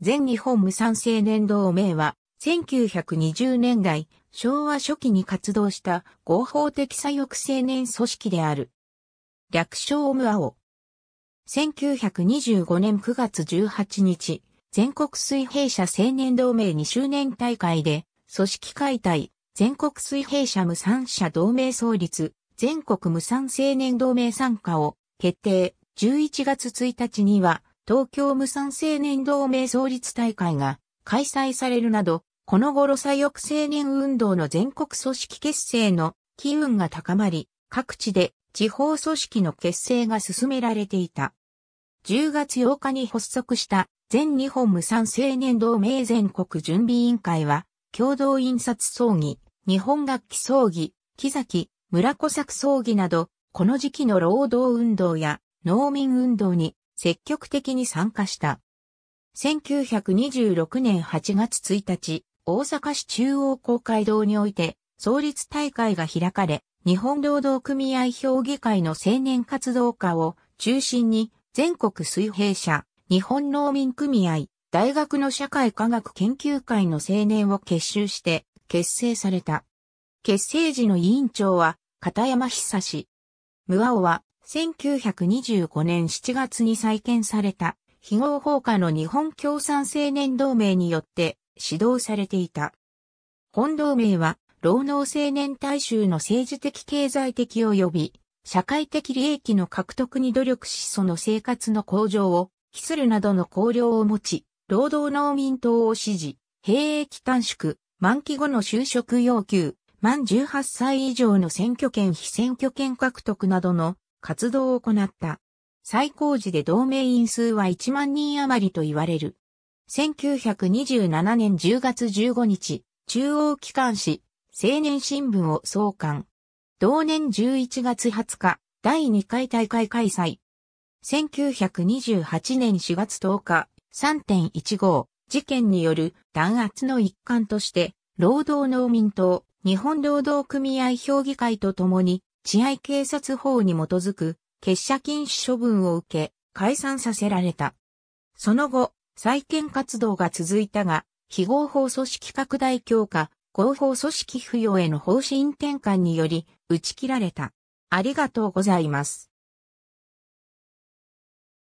全日本無産青年同盟は、1920年代、昭和初期に活動した合法的左翼青年組織である。略称ムアオ。1925年9月18日、全国水平社青年同盟2周年大会で、組織解体、全国水平社無産社同盟創立、全国無産青年同盟参加を決定。11月1日には、東京無産青年同盟創立大会が開催されるなど、この頃左翼青年運動の全国組織結成の機運が高まり、各地で地方組織の結成が進められていた。10月8日に発足した全日本無産青年同盟全国準備委員会は、共同印刷葬儀、日本楽器葬儀、木崎、村小作葬儀など、この時期の労働運動や農民運動に積極的に参加した。1926年8月1日、大阪市中央公会堂において、創立大会が開かれ、日本労働組合評議会の青年活動家を中心に、全国水平社、日本農民組合、大学の社会科学研究会の青年を結集して結成された。結成時の委員長は片山久志。無オは1925年7月に再建された、非合法化の日本共産青年同盟によって指導されていた。本同盟は、労農青年大衆の政治的経済的及び、社会的利益の獲得に努力しその生活の向上を期するなどの考慮を持ち、労働農民党を支持、兵役短縮、満期後の就職要求、満18歳以上の選挙権非選挙権獲得などの活動を行った。最高時で同盟員数は1万人余りと言われる。1927年10月15日、中央機関紙、青年新聞を創刊。同年11月20日、第2回大会開催。1928年4月10日、3.15事件による弾圧の一環として、労働農民党、日本労働組合評議会とともに、治安警察法に基づく、結社禁止処分を受け、解散させられた。その後、再建活動が続いたが、非合法組織拡大強化、合法組織付与への方針転換により、打ち切られた。ありがとうございます。